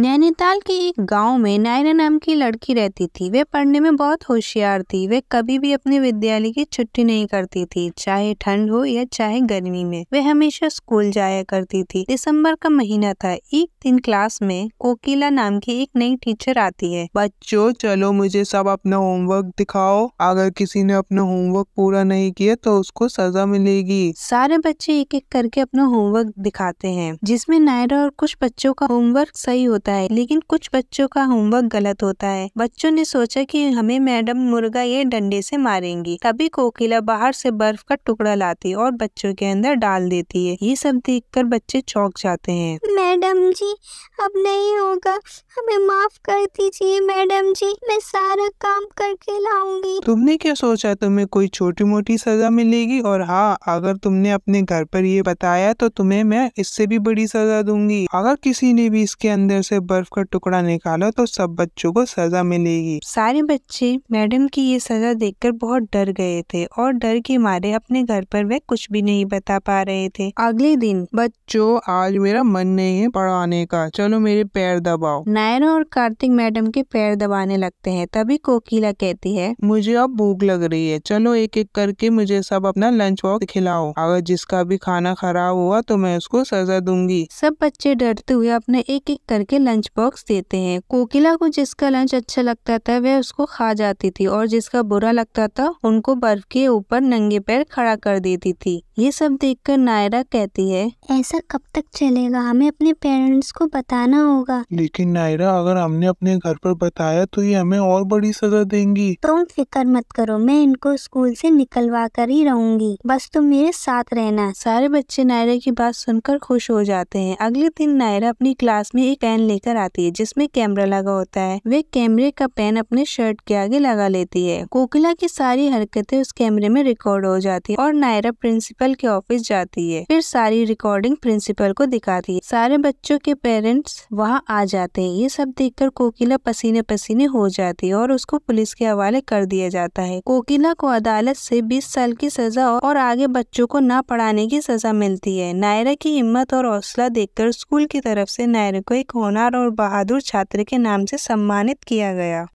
नैनीताल के एक गांव में नायरा नाम की लड़की रहती थी वे पढ़ने में बहुत होशियार थी वे कभी भी अपने विद्यालय की छुट्टी नहीं करती थी चाहे ठंड हो या चाहे गर्मी में वे हमेशा स्कूल जाया करती थी दिसंबर का महीना था एक दिन क्लास में कोकिला नाम की एक नई टीचर आती है बच्चों चलो मुझे सब अपना होमवर्क दिखाओ अगर किसी ने अपना होमवर्क पूरा नहीं किया तो उसको सजा मिलेगी सारे बच्चे एक एक करके अपना होमवर्क दिखाते हैं जिसमे नायरा और कुछ बच्चों का होमवर्क सही होता होता है लेकिन कुछ बच्चों का होमवर्क गलत होता है बच्चों ने सोचा कि हमें मैडम मुर्गा ये डंडे से मारेंगी तभी कोकिला बाहर से बर्फ का टुकड़ा लाती और बच्चों के अंदर डाल देती है ये सब देखकर बच्चे चौक जाते हैं मैडम जी अब नहीं होगा हमें माफ कर दीजिए मैडम जी मैं सारा काम करके लाऊंगी तुमने क्या सोचा तुम्हें कोई छोटी मोटी सजा मिलेगी और हाँ अगर तुमने अपने घर पर ये बताया तो तुम्हें मैं इससे भी बड़ी सजा दूंगी अगर किसी ने भी इसके अंदर से से बर्फ का टुकड़ा निकालो तो सब बच्चों को सजा मिलेगी सारे बच्चे मैडम की ये सजा देखकर बहुत डर गए थे और डर के मारे अपने घर पर वह कुछ भी नहीं बता पा रहे थे अगले दिन बच्चों आज मेरा मन नहीं है पढ़ाने का चलो मेरे पैर दबाओ नायरा और कार्तिक मैडम के पैर दबाने लगते हैं तभी कोकिला कहती है मुझे अब भूख लग रही है चलो एक एक करके मुझे सब अपना लंच बॉक्स खिलाओ अगर जिसका भी खाना खराब हुआ तो मैं उसको सजा दूंगी सब बच्चे डरते हुए अपने एक एक करके लंच बॉक्स देते हैं कोकिला को जिसका लंच अच्छा लगता था वह उसको खा जाती थी और जिसका बुरा लगता था उनको बर्फ के ऊपर नंगे पैर खड़ा कर देती थी ये सब देखकर नायरा कहती है ऐसा कब तक चलेगा हमें अपने पेरेंट्स को बताना होगा लेकिन नायरा अगर हमने अपने घर पर बताया तो ये हमें और बड़ी सजा देंगी तुम फिक्र मत करो मैं इनको स्कूल से निकलवा कर ही रहूंगी बस तुम मेरे साथ रहना सारे बच्चे नायरा की बात सुनकर खुश हो जाते हैं अगले दिन नायरा अपनी क्लास में एक पेन लेकर आती है जिसमें कैमरा लगा होता है वे कैमरे का पेन अपने शर्ट के आगे लगा लेती है कोकिला की सारी हरकतें उस कैमरे में रिकॉर्ड हो जाती है और नायरा प्रिंसिपल के ऑफिस जाती है फिर सारी रिकॉर्डिंग प्रिंसिपल को दिखाती है सारे बच्चों के पेरेंट्स वहाँ आ जाते हैं ये सब देखकर कोकिला पसीने पसीने हो जाती है और उसको पुलिस के हवाले कर दिया जाता है कोकिला को अदालत से 20 साल की सजा और आगे बच्चों को न पढ़ाने की सजा मिलती है नायरा की हिम्मत और हौसला देखकर स्कूल की तरफ से नायरा को एक होना होनहार और बहादुर छात्र के नाम से सम्मानित किया गया